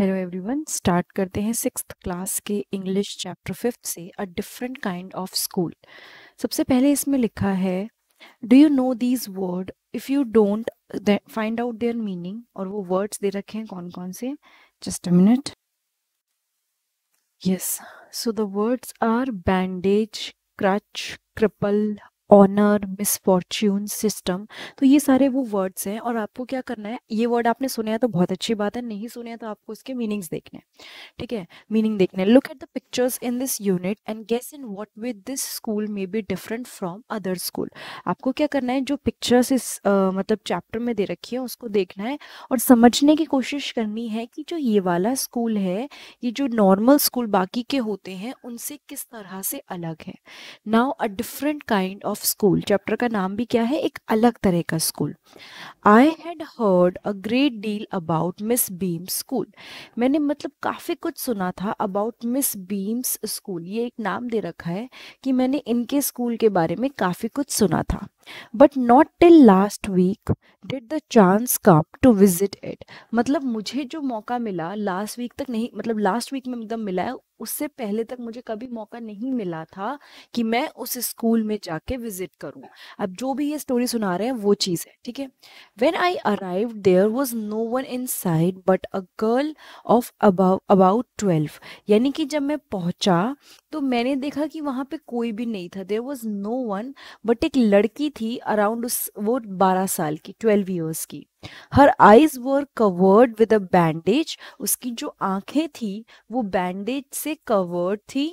Hello everyone start करते हैं six class के इंग्लिश चैप्टर फिफ्थ से a different kind of school सबसे पहले इसमें लिखा है do you know these word if you don't find out their meaning और वो वर्ड्स दे रखे हैं कौन कौन से just a minute yes so the words are bandage crutch cripple honour misfortune system तो ये सारे वो वर्ड्स हैं और आपको क्या करना है ये वर्ड आपने सुने हैं तो बहुत अच्छी बात है नहीं सुने हैं तो आपको इसके मीनिंग्स देखने हैं ठीक है मीनिंग देखने look at the pictures in this unit and guess in what with this school may be different from other school आपको क्या करना है जो पिक्चर्स इस uh, मतलब चैप्टर में दे रखी है उसको देखना है और समझने की कोशिश करनी है कि जो ये वाला स्कूल है ये जो नॉर्मल स्कूल बाकी के होते हैं उनसे किस तरह से अलग है now a different kind of of school chapter का नाम भी क्या है एक अलग तरह का school I had heard a great deal about Miss Beam's school मैंने मतलब काफ़ी कुछ सुना था अबाउट मिस बीम्स स्कूल ये एक नाम दे रखा है कि मैंने इनके स्कूल के बारे में काफ़ी कुछ सुना था but not till last week did the chance come to visit it मतलब मुझे जो मौका मिला लास्ट वीक तक नहीं मतलब लास्ट वीक में एकदम मिला है उससे पहले तक मुझे कभी मौका नहीं मिला था कि मैं उस स्कूल में जाके विजिट करूं अब जो भी ये स्टोरी सुना रहे हैं वो चीज़ है ठीक है when I arrive there was no one inside but a girl of about twelve यानी कि जब मैं पहुंचा तो मैंने देखा कि वहाँ पे कोई भी नहीं था there was no one but एक लड़की थी अराउंड उस वो बारह साल की ट्वेल्व ईयर्स की her eyes were covered with a bandage उसकी जो आंखें थी वो बैंडेज से कवर्ड थी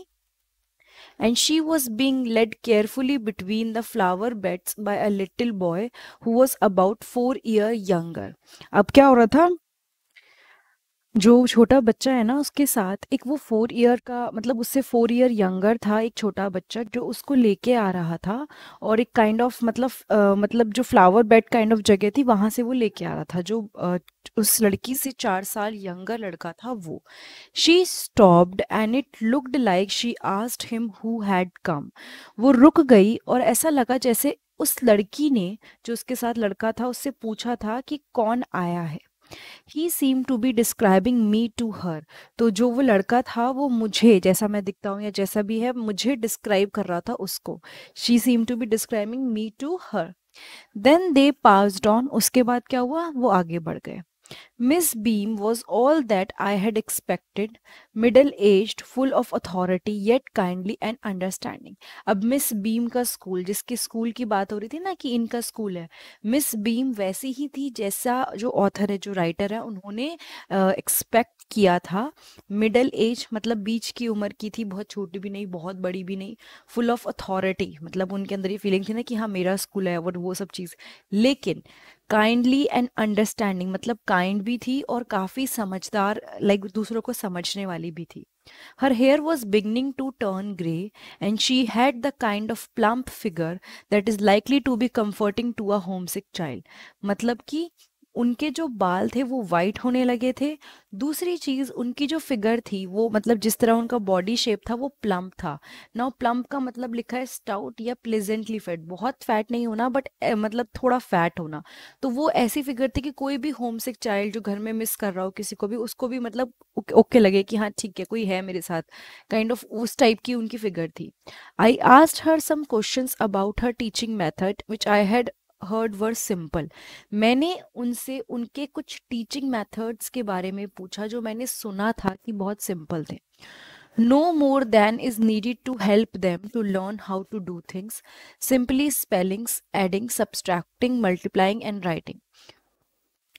and she was being led carefully between the flower beds by a little boy who was about four year younger अब क्या हो रहा था जो छोटा बच्चा है ना उसके साथ एक वो फोर ईयर का मतलब उससे फोर ईयर यंगर था एक छोटा बच्चा जो उसको लेके आ रहा था और एक काइंड ऑफ मतलब uh, मतलब जो फ्लावर बेड काइंड ऑफ जगह थी वहाँ से वो लेके आ रहा था जो uh, उस लड़की से चार साल यंगर लड़का था वो she stopped and it looked like she asked him who had come वो रुक गई और ऐसा लगा जैसे उस लड़की ने जो उसके साथ लड़का था उससे पूछा था कि कौन आया है he seem to be describing me to her तो जो वो लड़का था वो मुझे जैसा मैं दिखता हूँ या जैसा भी है मुझे डिस्क्राइब कर रहा था उसको she seem to be describing me to her then they passed on उसके बाद क्या हुआ वो आगे बढ़ गए Miss Beam was all that I had expected, middle-aged, full of authority, yet kindly and understanding. अब मिस बीम का स्कूल जिसके स्कूल की बात हो रही थी ना कि इनका स्कूल है मिस बीम वैसी ही थी जैसा जो ऑथर है जो राइटर है उन्होंने एक्सपेक्ट uh, किया था मिडल एज मतलब बीच की उम्र की थी बहुत छोटी भी नहीं बहुत बड़ी भी नहीं फुल ऑफ अथॉरिटी मतलब उनके अंदर ये फीलिंग थी ना कि हाँ मेरा स्कूल है और वो सब चीज़ लेकिन काइंडली एंड अंडरस्टैंडिंग मतलब काइंड भी थी और काफ़ी समझदार लाइक like, दूसरों को समझने वाली भी थी her hair was beginning to turn grey and she had the kind of plump figure that is likely to be comforting to a homesick child मतलब कि उनके जो बाल थे वो वाइट होने लगे थे दूसरी चीज़ उनकी जो फिगर थी वो मतलब जिस तरह उनका बॉडी शेप था वो प्लम्प था ना प्लम्प का मतलब लिखा है स्टाउट या प्लेजेंटली फैट बहुत फैट नहीं होना बट मतलब थोड़ा फैट होना तो वो ऐसी फिगर थी कि कोई भी होम सिक चाइल्ड जो घर में मिस कर रहा हो किसी को भी उसको भी मतलब ओके, ओके लगे कि हाँ ठीक है कोई है मेरे साथ काइंड kind ऑफ of, उस टाइप की उनकी फिगर थी I asked her some question about her teaching method which I had heard were simple मैंने उनसे उनके कुछ टीचिंग मेथड्स के बारे में पूछा जो मैंने सुना था कि बहुत सिंपल थे no more than is needed to help them to learn how to do things simply spellings adding subtracting multiplying and writing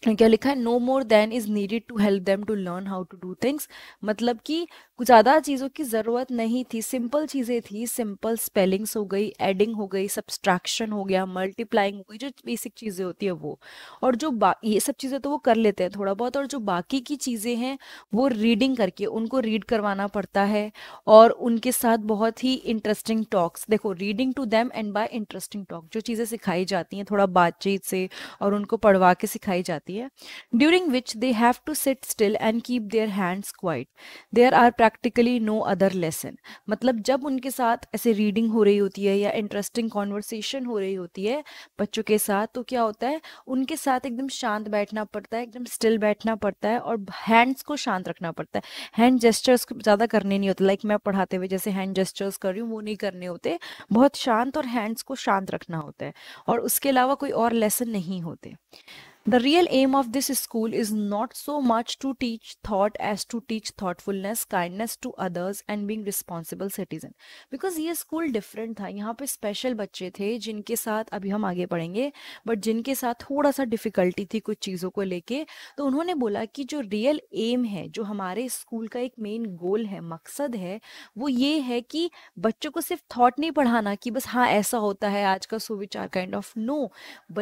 क्या लिखा है no more than is needed to help them to learn how to do things मतलब कि कुछ ज़्यादा चीज़ों की ज़रूरत नहीं थी सिंपल चीज़ें थी सिंपल स्पेलिंग्स हो गई एडिंग हो गई सब्सट्रैक्शन हो गया मल्टीप्लाइंग हो गई जो बेसिक चीज़ें होती है वो और जो ये सब चीज़ें तो वो कर लेते हैं थोड़ा बहुत और जो बाकी की चीज़ें हैं वो रीडिंग करके उनको रीड करवाना पड़ता है और उनके साथ बहुत ही इंटरेस्टिंग टॉक्स देखो reading to them and by interesting talk जो चीज़ें सिखाई जाती हैं थोड़ा बातचीत से और उनको पढ़वा के सिखाई जाती होती है during which they have to sit still and keep their hands quiet there are practically no other lesson मतलब जब उनके साथ ऐसे रीडिंग हो रही होती है या इंटरेस्टिंग कॉन्वर्सेशन हो रही होती है बच्चों के साथ तो क्या होता है उनके साथ एकदम शांत बैठना पड़ता है एकदम स्टिल बैठना पड़ता है और हैंड्स को शांत रखना पड़ता है हैंड जेस्टर्स ज़्यादा करने नहीं होते लाइक like मैं पढ़ाते हुए जैसे हैंड जेस्टर्स कर रही हूँ वो नहीं करने होते बहुत शांत और हैंड्स को शांत रखना होता है और उसके अलावा कोई और लेसन नहीं होते The real aim of this school is not so much to teach thought as to teach thoughtfulness, kindness to others and being responsible citizen. Because ये स्कूल different था यहाँ पे special बच्चे थे जिनके साथ अभी हम आगे पढ़ेंगे बट जिनके साथ थोड़ा सा डिफिकल्टी थी कुछ चीज़ों को लेके तो उन्होंने बोला कि जो रियल एम है जो हमारे स्कूल का एक मेन गोल है मकसद है वो ये है कि बच्चों को सिर्फ थॉट नहीं पढ़ाना कि बस हाँ ऐसा होता है आज का सुविचार काइंड ऑफ नो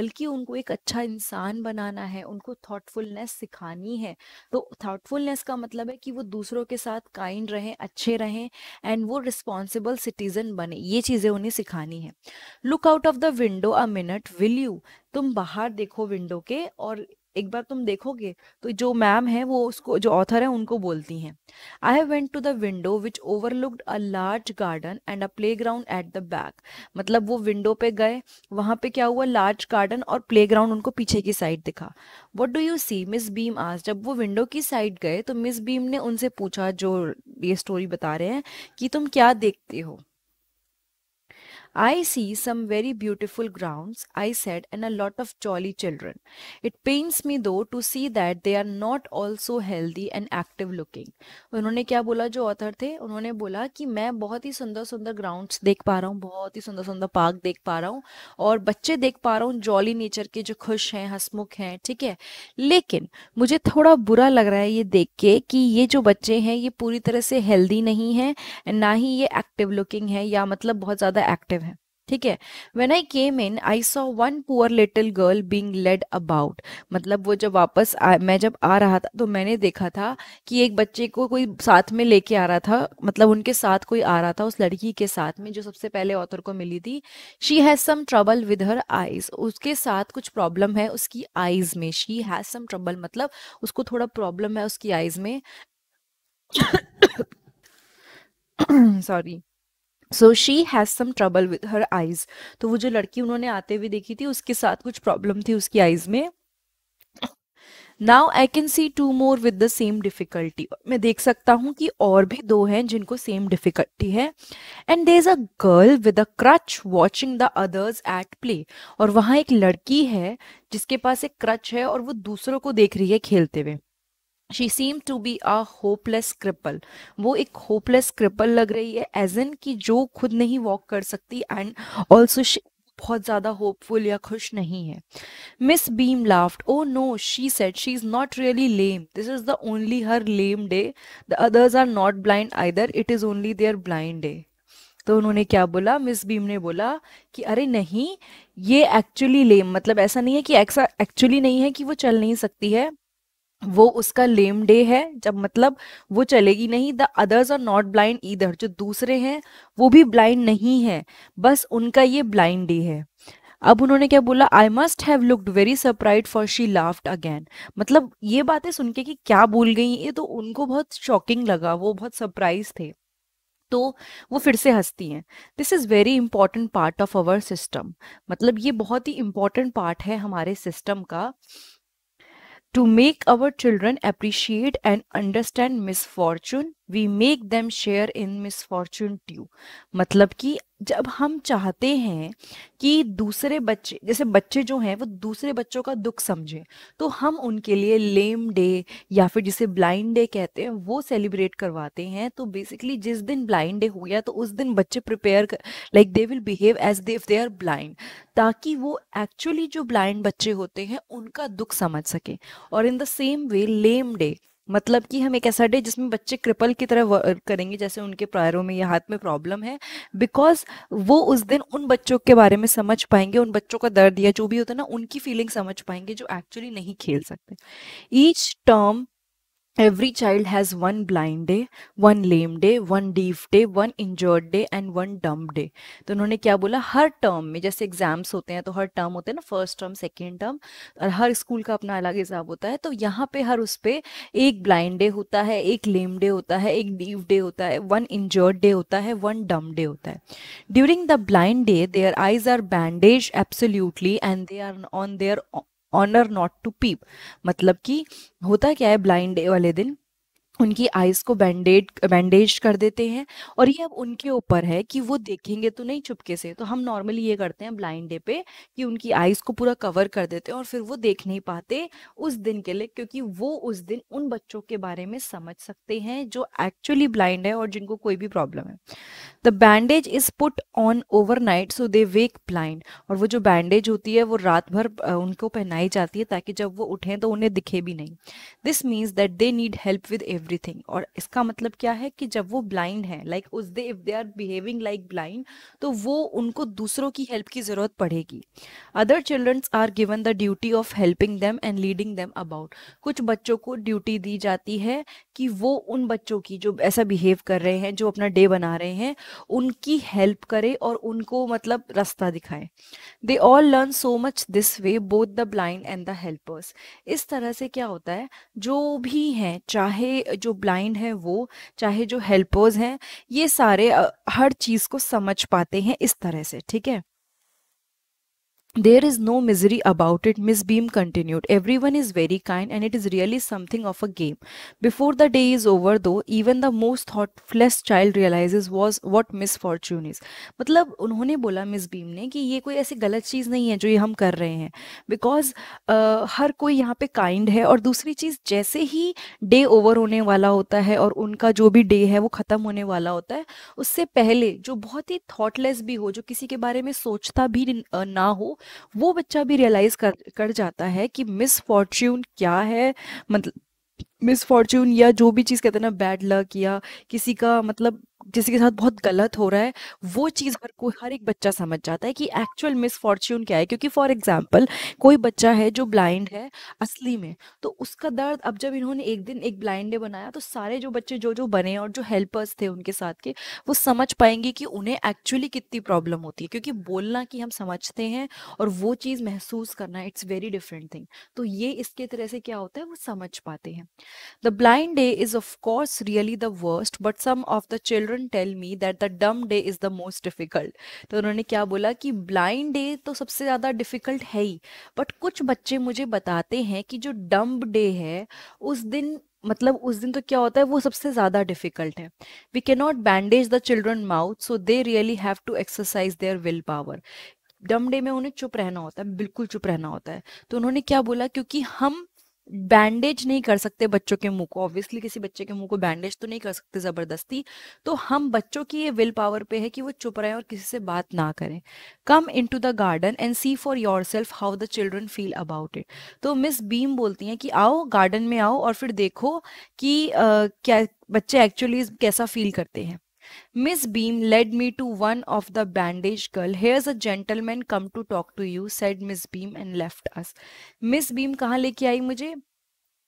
बल्कि उनको एक अच्छा इंसान बना बनाना है उनको थॉटफुलनेस सिखानी है तो थॉटफुलनेस का मतलब है कि वो दूसरों के साथ काइंड रहें अच्छे रहें एंड वो रिस्पॉन्सिबल सिटीजन बने ये चीज़ें उन्हें सिखानी है look out of the window a minute will you तुम बाहर देखो विंडो के और एक बार तुम देखोगे तो जो मैम है वो उसको जो ऑथर है उनको बोलती हैं I have went to the window which overlooked a large garden and a playground at the back मतलब वो विंडो पे गए वहाँ पे क्या हुआ लार्ज गार्डन और प्ले ग्राउंड उनको पीछे की साइड दिखा what do you see Miss Beam आज जब वो विंडो की साइड गए तो मिस बीम ने उनसे पूछा जो ये स्टोरी बता रहे हैं कि तुम क्या देखते हो I see some very beautiful grounds, I said, and a lot of jolly children. It pains me though to see that they are not also healthy and active looking. उन्होंने क्या बोला जो ऑथर थे उन्होंने बोला कि मैं बहुत ही सुंदर सुंदर ग्राउंड्स देख पा रहा हूँ बहुत ही सुंदर सुंदर पार्क देख पा रहा हूँ और बच्चे देख पा रहा हूँ जॉली नेचर के जो खुश हैं हंसमुख हैं ठीक है लेकिन मुझे थोड़ा बुरा लग रहा है ये देख के कि ये जो बच्चे हैं ये पूरी तरह से हेल्दी नहीं है ना ही ये एक्टिव लुकिंग है या मतलब बहुत ज़्यादा एक्टिव ठीक है when I came in I saw one poor little girl being led about मतलब वो जब वापस आ, मैं जब आ रहा था तो मैंने देखा था कि एक बच्चे को कोई साथ में लेके आ रहा था मतलब उनके साथ कोई आ रहा था उस लड़की के साथ में जो सबसे पहले ऑथर को मिली थी she has some trouble with her eyes उसके साथ कुछ प्रॉब्लम है उसकी आइज में शी हैज़ सम ट्रबल मतलब उसको थोड़ा प्रॉब्लम है उसकी आइज में sorry so she has some trouble with her eyes तो वो जो लड़की उन्होंने आते हुए देखी थी उसके साथ कुछ प्रॉब्लम थी उसकी आईज में now I can see two more with the same difficulty मैं देख सकता हूँ कि और भी दो हैं जिनको सेम डिफिकल्टी है and there is a girl with a crutch watching the others at play और वहाँ एक लड़की है जिसके पास एक क्रच है और वो दूसरों को देख रही है खेलते हुए she seem to be a hopeless cripple वो एक होपलेस क्रिपल लग रही है एज एन कि जो खुद नहीं वॉक कर सकती एंड ऑल्सो बहुत ज़्यादा होपफुल या खुश नहीं है Miss Beam laughed oh no she said she is not really lame this is the only her lame day the others are not blind either it is only their blind day तो उन्होंने क्या बोला miss beam ने बोला कि अरे नहीं ये एक्चुअली लेम मतलब ऐसा नहीं है कि ऐसा एक्चुअली नहीं है कि वो चल नहीं सकती है वो उसका लेम डे है जब मतलब वो चलेगी नहीं the others are not blind either जो दूसरे हैं वो भी ब्लाइंड नहीं है बस उनका ये ब्लाइंड डे है अब उन्होंने क्या बोला I must have looked very surprise for she laughed again मतलब ये बातें सुन के कि क्या बोल गई ये तो उनको बहुत शॉकिंग लगा वो बहुत सरप्राइज थे तो वो फिर से हंसती हैं this is very important part of our system मतलब ये बहुत ही इंपॉर्टेंट पार्ट है हमारे सिस्टम का To make our children appreciate and understand misfortune, we make them share in misfortune too. मतलब कि जब हम चाहते हैं कि दूसरे बच्चे जैसे बच्चे जो हैं वो दूसरे बच्चों का दुख समझें तो हम उनके लिए लेम डे या फिर जिसे ब्लाइंड डे कहते हैं वो सेलिब्रेट करवाते हैं तो बेसिकली जिस दिन ब्लाइंड डे हो गया तो उस दिन बच्चे prepare like they will behave as they if they are blind ताकि वो एक्चुअली जो ब्लाइंड बच्चे होते हैं उनका दुख समझ सकें और in the same way lame day मतलब कि हम एक ऐसा डे जिसमें बच्चे क्रिपल की तरह वर्क करेंगे जैसे उनके पैरों में या हाथ में प्रॉब्लम है बिकॉज वो उस दिन उन बच्चों के बारे में समझ पाएंगे उन बच्चों का दर्द या जो भी होता है ना उनकी फीलिंग समझ पाएंगे जो एक्चुअली नहीं खेल सकते each term Every child has one blind day, one lame day, one deaf day, one injured day and one dumb day. तो उन्होंने क्या बोला हर टर्म में जैसे एग्जाम्स होते हैं तो हर टर्म होते हैं ना फर्स्ट टर्म सेकेंड टर्म और हर स्कूल का अपना अलग हिसाब होता है तो यहाँ पे हर उस पर एक ब्लाइंड डे होता है एक लेम डे होता है एक डीव डे होता है वन इंजर्ड डे होता है वन डम डे होता है during the blind day their eyes are bandage absolutely and they are on their honour not to peep मतलब कि होता क्या है ब्लाइंड डे वाले दिन उनकी आइज को बैंडेड बैंडेज कर देते हैं और ये अब उनके ऊपर है कि वो देखेंगे तो नहीं चुपके से तो हम नॉर्मली ये करते हैं ब्लाइंड डे पे कि उनकी आईज को पूरा कवर कर देते हैं और फिर वो देख नहीं पाते उस दिन के लिए क्योंकि वो उस दिन उन बच्चों के बारे में समझ सकते हैं जो एक्चुअली ब्लाइंड है और जिनको कोई भी प्रॉब्लम है the bandage is put on overnight so they wake blind और वो जो बैंडेज होती है वो रात भर उनको पहनाई जाती है ताकि जब वो उठें तो उन्हें दिखे भी नहीं this means that they need help with every everything और इसका मतलब क्या है कि जब वो ब्लाइंड हैं लाइक उस they if they are behaving like blind तो वो उनको दूसरों की हेल्प की जरूरत पड़ेगी other childrens are given the duty of helping them and leading them about कुछ बच्चों को ड्यूटी दी जाती है कि वो उन बच्चों की जो ऐसा बिहेव कर रहे हैं जो अपना डे बना रहे हैं उनकी हेल्प करे और उनको मतलब रास्ता दिखाए they all learn so much this way both the blind and the helpers इस तरह से क्या होता है जो भी हैं चाहे जो ब्लाइंड हैं वो चाहे जो हेल्पर्स हैं ये सारे हर चीज़ को समझ पाते हैं इस तरह से ठीक है There is no misery about it, Miss Beam continued. Everyone is very kind and it is really something of a game. Before the day is over though, even the most thoughtless child realizes was what misfortune is. मतलब उन्होंने बोला miss beam ने कि ये कोई ऐसी गलत चीज़ नहीं है जो ये हम कर रहे हैं बिकॉज uh, हर कोई यहाँ पे काइंड है और दूसरी चीज़ जैसे ही डे ओवर होने वाला होता है और उनका जो भी डे है वो ख़त्म होने वाला होता है उससे पहले जो बहुत ही थॉटलेस भी हो जो किसी के बारे में सोचता भी न, ना हो वो बच्चा भी रियलाइज कर कर जाता है कि मिस फॉर्च्यून क्या है मतलब मिस फॉर्च्यून या जो भी चीज़ कहते हैं ना बैड लक या किसी का मतलब किसी के साथ बहुत गलत हो रहा है वो चीज़ हर कोई हर एक बच्चा समझ जाता है कि एक्चुअल मिसफॉर्च्यून क्या है क्योंकि फॉर एग्जाम्पल कोई बच्चा है जो ब्लाइंड है असली में तो उसका दर्द अब जब इन्होंने एक दिन एक ब्लाइंड डे बनाया तो सारे जो बच्चे जो जो बने और जो हेल्पर्स थे उनके साथ के वो समझ पाएंगे कि उन्हें एक्चुअली कितनी प्रॉब्लम होती है क्योंकि बोलना कि हम समझते हैं और वो चीज़ महसूस करना इट्स वेरी डिफरेंट थिंग तो ये इसके तरह से क्या होता है वो समझ पाते हैं the blind day is of course really the worst but some of the children children tell me that the dumb day is the most difficult तो उन्होंने क्या बोला कि ब्लाइंड डे तो सबसे ज़्यादा डिफिकल्ट है ही बट कुछ बच्चे मुझे बताते हैं कि जो डम डे है उस दिन मतलब उस दिन तो क्या होता है वो सबसे ज़्यादा डिफिकल्ट है we can not bandage the children mouth so they really have to exercise their will power dumb day में उन्हें चुप रहना होता है बिल्कुल चुप रहना होता है तो उन्होंने क्या बोला क्योंकि हम बैंडेज नहीं कर सकते बच्चों के मुंह को ऑब्वियसली किसी बच्चे के मुंह को बैंडेज तो नहीं कर सकते ज़बरदस्ती तो हम बच्चों की ये विल पावर पे है कि वो चुप रहे और किसी से बात ना करें come in to the garden and see for yourself how the children feel about it तो मिस बीम बोलती हैं कि आओ गार्डन में आओ और फिर देखो कि uh, क्या बच्चे एक्चुअली कैसा फील करते हैं Miss Beam led me to one of the bandage girl. Here's a gentleman come to talk to you, said Miss Beam and left us. Miss Beam कहाँ लेके आई मुझे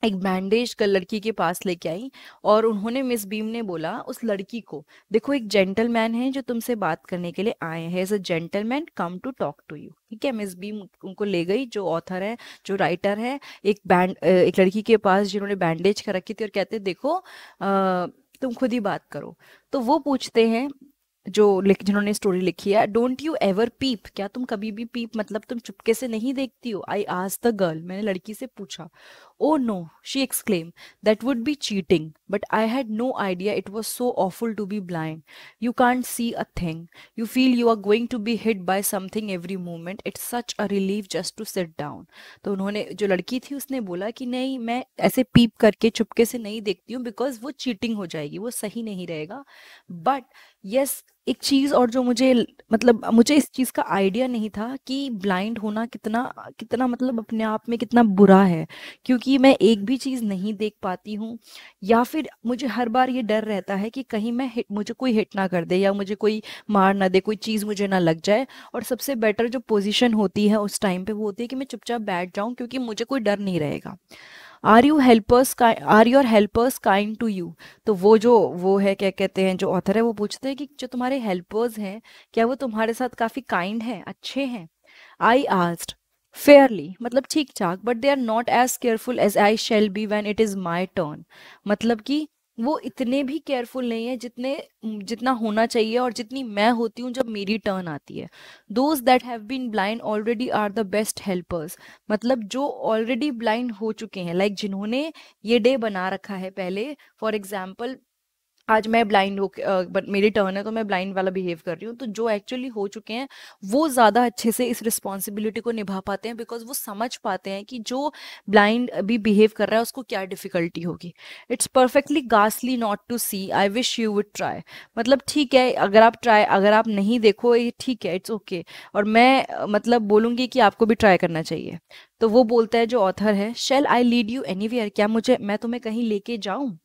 एक बैंडेज कर लड़की के पास लेके आई और उन्होंने मिस बीम ने बोला उस लड़की को देखो एक जेंटलमैन है जो तुमसे बात करने के लिए आए हैं as a gentleman come to talk to you ठीक है मिस बीम उनको ले गई जो ऑथर है जो राइटर है एक बैंड एक लड़की के पास जिन्होंने बैंडेज कर रखी थी और कहते देखो आ, तुम खुद ही बात करो तो वो पूछते हैं जो लिख जिन्होंने स्टोरी लिखी है डोंट यू एवर पीप क्या तुम कभी भी पीप मतलब तुम चुपके से नहीं देखती हो आई आज द गर्ल मैंने लड़की से पूछा oh no she exclaim that would be cheating but I had no idea it was so awful to be blind you can't see a thing you feel you are going to be hit by something every moment it's such a relief just to sit down तो उन्होंने जो लड़की थी उसने बोला कि नहीं मैं ऐसे पीप करके चुपके से नहीं देखती हूँ बिकॉज वो चीटिंग हो जाएगी वो सही नहीं रहेगा बट यस yes, एक चीज और जो मुझे मतलब मुझे इस चीज का आइडिया नहीं था कि ब्लाइंड होना कितना कितना मतलब अपने आप में कितना बुरा है क्योंकि मैं एक भी चीज नहीं देख पाती हूँ या फिर मुझे हर बार ये डर रहता है कि कहीं मैं हिट मुझे कोई हिट ना कर दे या मुझे कोई मार ना दे कोई चीज मुझे ना लग जाए और सबसे बेटर जो पोजिशन होती है उस टाइम पे वो होती है कि मैं चुपचाप बैठ जाऊँ क्योंकि मुझे कोई डर नहीं रहेगा are you helpers are your helpers kind to you तो वो जो वो है क्या कहते हैं जो ऑथर है वो पूछते हैं कि जो तुम्हारे हेल्पर्स हैं क्या वो तुम्हारे साथ काफ़ी काइंड हैं अच्छे हैं आई आस्ट फेयरली मतलब ठीक ठाक but they are not as careful as I shall be when it is my turn मतलब कि वो इतने भी केयरफुल नहीं है जितने जितना होना चाहिए और जितनी मैं होती हूँ जब मेरी टर्न आती है those that have been blind already are the best helpers मतलब जो ऑलरेडी ब्लाइंड हो चुके हैं लाइक like जिन्होंने ये डे बना रखा है पहले फॉर एग्जाम्पल आज मैं ब्लाइंड हो बट मेरी टर्न है तो मैं ब्लाइंड वाला बिहेव कर रही हूँ तो जो एक्चुअली हो चुके हैं वो ज़्यादा अच्छे से इस रिस्पॉन्सिबिलिटी को निभा पाते हैं बिकॉज वो समझ पाते हैं कि जो ब्लाइंड अभी बिहेव कर रहा है उसको क्या डिफिकल्टी होगी it's perfectly ghastly not to see I wish you would try मतलब ठीक है अगर आप ट्राई अगर आप नहीं देखो ये ठीक है इट्स ओके okay. और मैं मतलब बोलूँगी कि आपको भी ट्राई करना चाहिए तो वो बोलता है जो ऑथर है shall I lead you any क्या मुझे मैं तुम्हें कहीं लेके जाऊँ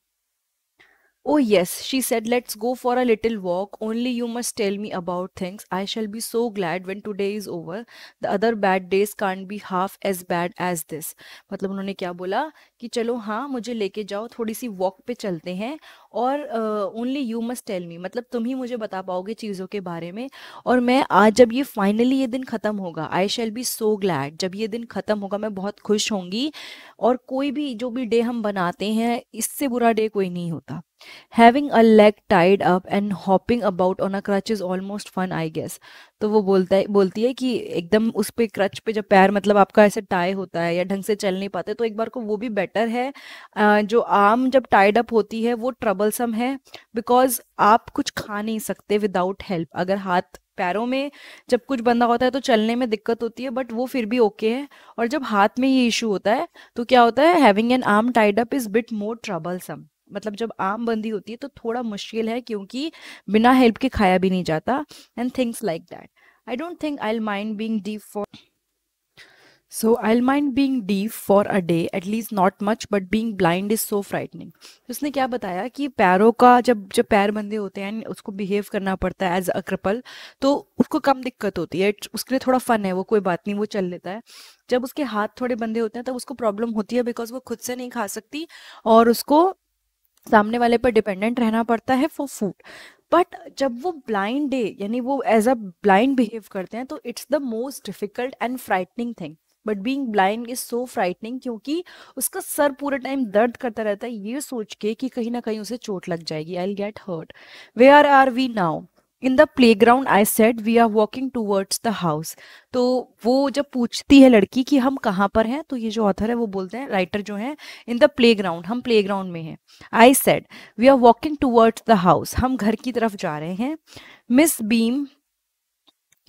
Oh, yes, she said, let's go for a little walk. Only you must tell me about things. I shall be so glad when today is over. The other bad days can't be half as bad as this. मतलब उन्होंने क्या बोला कि चलो हाँ मुझे लेके जाओ थोड़ी सी वॉक पे चलते हैं और only you must tell me मतलब तुम ही मुझे बता पाओगे चीज़ों के बारे में और मैं आज जब ये फाइनली ये दिन ख़त्म होगा I shall be so glad जब ये दिन ख़त्म होगा मैं बहुत खुश होंगी और कोई भी जो भी डे हम बनाते हैं इससे बुरा डे कोई नहीं होता having a leg tied up and hopping about on a crutch is almost fun I guess तो वो बोलता है बोलती है कि एकदम उस पे क्रच पे जब पैर मतलब आपका ऐसे टाई होता है या ढंग से चल नहीं पाते तो एक बार को वो भी बेटर है जो आर्म जब टाइड अप होती है वो ट्रबलसम है बिकॉज आप कुछ खा नहीं सकते विदाउट हेल्प अगर हाथ पैरों में जब कुछ बंदा होता है तो चलने में दिक्कत होती है बट वो फिर भी ओके है और जब हाथ में ये इशू होता है तो क्या होता है having an arm tied up is bit more troublesome मतलब जब आम बंदी होती है तो थोड़ा मुश्किल है क्योंकि बिना हेल्प के खाया भी नहीं जाता and things like that I don't think I mind being deaf for So I'll mind being deaf for a day, at least not much, but being blind is so frightening. उसने क्या बताया कि पैरों का जब जब पैर बंदे होते हैं उसको बिहेव करना पड़ता है एज अ क्रिपल तो उसको कम दिक्कत होती है उसके लिए थोड़ा फन है वो कोई बात नहीं वो चल लेता है जब उसके हाथ थोड़े बंदे होते हैं तब उसको प्रॉब्लम होती है बिकॉज वो खुद से नहीं खा सकती और उसको सामने वाले पर डिपेंडेंट रहना पड़ता है फॉर फूड बट जब वो ब्लाइंड डे यानी वो एज अ ब्लाइंड बिहेव करते हैं तो it's the most difficult and frightening thing but being blind is so frightening क्योंकि उसका सर पूरे टाइम दर्द करता रहता है ये सोच के कि कहीं ना कहीं उसे चोट लग जाएगी I get hurt where are are we now in the playground I said we are walking towards the house तो वो जब पूछती है लड़की कि हम कहाँ पर हैं तो ये जो ऑथर है वो बोलते हैं राइटर जो है इन द प्ले ग्राउंड हम प्ले ग्राउंड में हैं I said we are walking towards the house हम घर की तरफ जा रहे हैं Miss Beam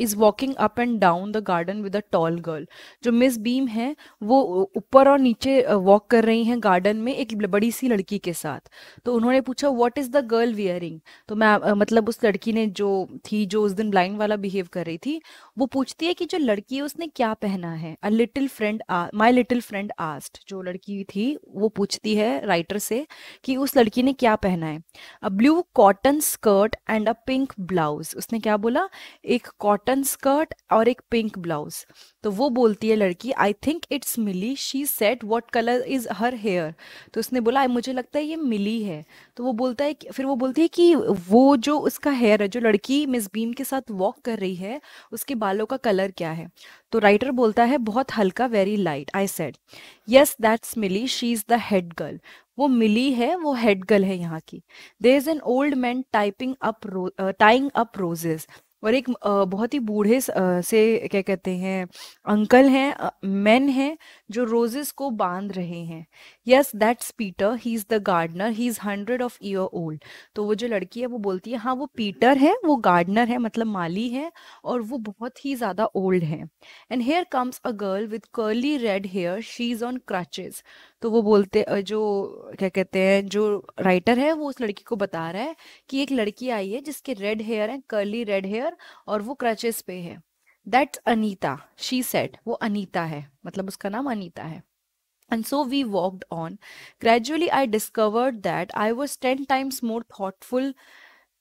is walking up and down the garden with a tall girl जो मिस बीम है वो ऊपर और नीचे वॉक कर रही हैं गार्डन में एक बड़ी सी लड़की के साथ तो उन्होंने पूछा what is the girl wearing तो मैं मतलब उस लड़की ने जो थी जो उस दिन ब्लाइंड वाला बिहेव कर रही थी वो पूछती है कि जो लड़की है उसने क्या पहना है a little friend my little friend asked जो लड़की थी वो पूछती है राइटर से कि उस लड़की ने क्या पहना है a blue cotton skirt and a pink blouse उसने क्या बोला एक कॉटन कॉटन स्कर्ट और एक पिंक ब्लाउज तो वो बोलती है लड़की I think it's Millie she said what colour is her hair तो उसने बोला मुझे लगता है ये मिली है तो वो बोलता है फिर वो बोलती है कि वो जो उसका हेयर है जो लड़की मिस बीम के साथ वॉक कर रही है उसके बालों का कलर क्या है तो राइटर बोलता है बहुत हल्का very light I said yes that's Millie she is the head girl वो मिली है वो हेड गर्ल है यहाँ की there is an old man typing up tying up roses और एक बहुत ही बूढ़े से क्या कहते हैं अंकल हैं मेन हैं जो रोजेस को बांध रहे हैं yes that's Peter he is the gardener he is hundred of year old तो वो जो लड़की है वो बोलती है हाँ वो पीटर है वो गार्डनर है मतलब माली है और वो बहुत ही ज्यादा ओल्ड है and here comes a girl with curly red hair she is on crutches तो वो बोलते जो क्या कहते हैं जो राइटर है वो उस लड़की को बता रहा है कि एक लड़की आई है जिसके रेड हेयर है कर्ली रेड हेयर और वो क्रचेस पे है दैट्स अनीता शी सेट वो अनीता है मतलब उसका नाम अनीता है And so we walked on. Gradually, I discovered that I was 10 times more thoughtful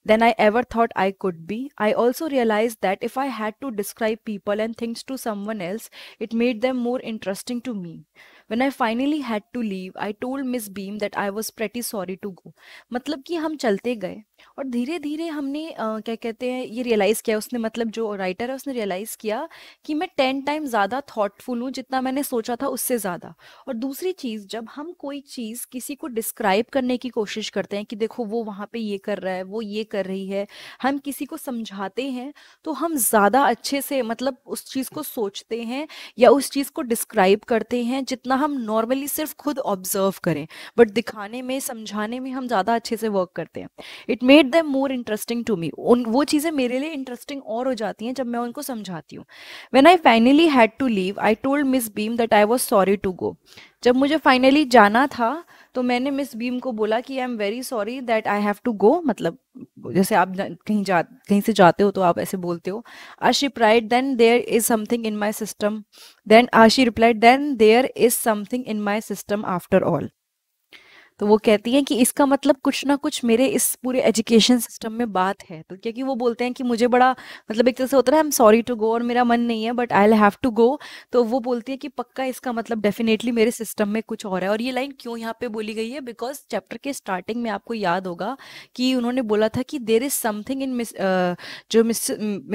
than I ever thought I could be. I also realized that if I had to describe people and things to someone else, it made them more interesting to me. When I finally had to leave I told Miss Beam that I was pretty sorry to go मतलब कि हम चलते गए और धीरे धीरे हमने आ, क्या कहते हैं ये रियलाइज़ किया उसने मतलब जो राइटर है उसने रियलाइज़ किया कि मैं टेन टाइम ज़्यादा थाटफुल हूँ जितना मैंने सोचा था उससे ज़्यादा और दूसरी चीज़ जब हम कोई चीज़ किसी को डिस्क्राइब करने की कोशिश करते हैं कि देखो वो वहाँ पे ये कर रहा है वो ये कर रही है हम किसी को समझाते हैं तो हम ज़्यादा अच्छे से मतलब उस चीज़ को सोचते हैं या उस चीज़ को डिस्क्राइब करते हैं जितना जितना हम नॉर्मली सिर्फ खुद ऑब्जर्व करें बट दिखाने में समझाने में हम ज़्यादा अच्छे से वर्क करते हैं it made them more interesting to me उन वो चीज़ें मेरे लिए इंटरेस्टिंग और हो जाती हैं जब मैं उनको समझाती हूँ when I finally had to leave I told Miss Beam that I was sorry to go जब मुझे फाइनली जाना था तो मैंने मिस भीम को बोला कि I am very sorry that I have to go मतलब जैसे आप कहीं जा कहीं से जाते हो तो आप ऐसे बोलते हो ah she replied then there is something in my system then ah she replied then there is something in my system after all तो वो कहती हैं कि इसका मतलब कुछ ना कुछ मेरे इस पूरे एजुकेशन सिस्टम में बात है तो क्योंकि वो बोलते हैं कि मुझे बड़ा मतलब एक तरह से होता है I am sorry to go और मेरा मन नहीं है but I have to go तो वो बोलती है कि पक्का इसका मतलब डेफिनेटली मेरे सिस्टम में कुछ और है और ये लाइन क्यों यहाँ पे बोली गई है बिकॉज चैप्टर के स्टार्टिंग में आपको याद होगा कि उन्होंने बोला था कि there is something in Miss जो मिस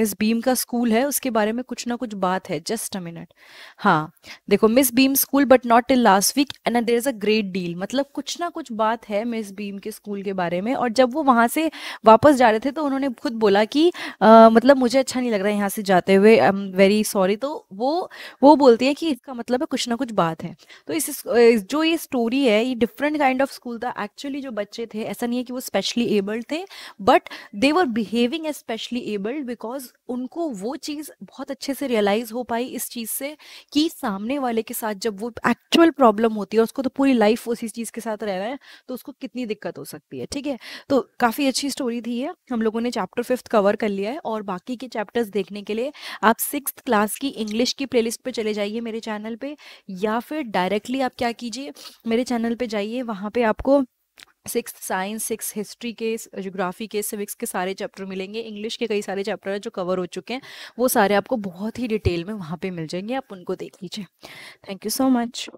मिस बीम का स्कूल है उसके बारे में कुछ ना कुछ बात है जस्ट अ मिनट हाँ देखो Miss Beam school but not till last weekend there is a great deal मतलब कुछ ना कुछ कुछ बात है मिस बीम के स्कूल के बारे में और जब वो वहाँ से वापस जा रहे थे तो उन्होंने खुद बोला कि आ, मतलब मुझे अच्छा नहीं लग रहा है यहाँ से जाते हुए आई एम वेरी सॉरी तो वो वो बोलती है कि इसका मतलब है कुछ ना कुछ बात है तो इस इस जो ये स्टोरी है ये डिफरेंट काइंड ऑफ स्कूल था एक्चुअली जो बच्चे थे ऐसा नहीं है कि वो स्पेशली एबल्ड थे but they were behaving as specially abled because उनको वो चीज़ बहुत अच्छे से रियलाइज हो पाई इस चीज़ से कि सामने वाले के साथ जब वो एक्चुअल प्रॉब्लम होती है उसको तो पूरी लाइफ उसी चीज़ के साथ रह रहा है तो उसको कितनी दिक्कत हो सकती है ठीक है तो काफ़ी अच्छी स्टोरी थी ये हम लोगों ने चैप्टर फिफ्थ कवर कर लिया है और बाकी के चैप्टर्स देखने के लिए आप सिक्स क्लास की इंग्लिश की प्ले लिस्ट चले जाइए मेरे चैनल पर या फिर डायरेक्टली आप क्या कीजिए मेरे चैनल पर जाइए वहाँ पर आपको सिक्स साइंस सिक्स हिस्ट्री के जोग्राफी के सिविक्स के सारे चैप्टर मिलेंगे इंग्लिश के कई सारे चैप्टर हैं जो कवर हो चुके हैं वो सारे आपको बहुत ही डिटेल में वहाँ पे मिल जाएंगे आप उनको देख लीजिए थैंक यू सो मच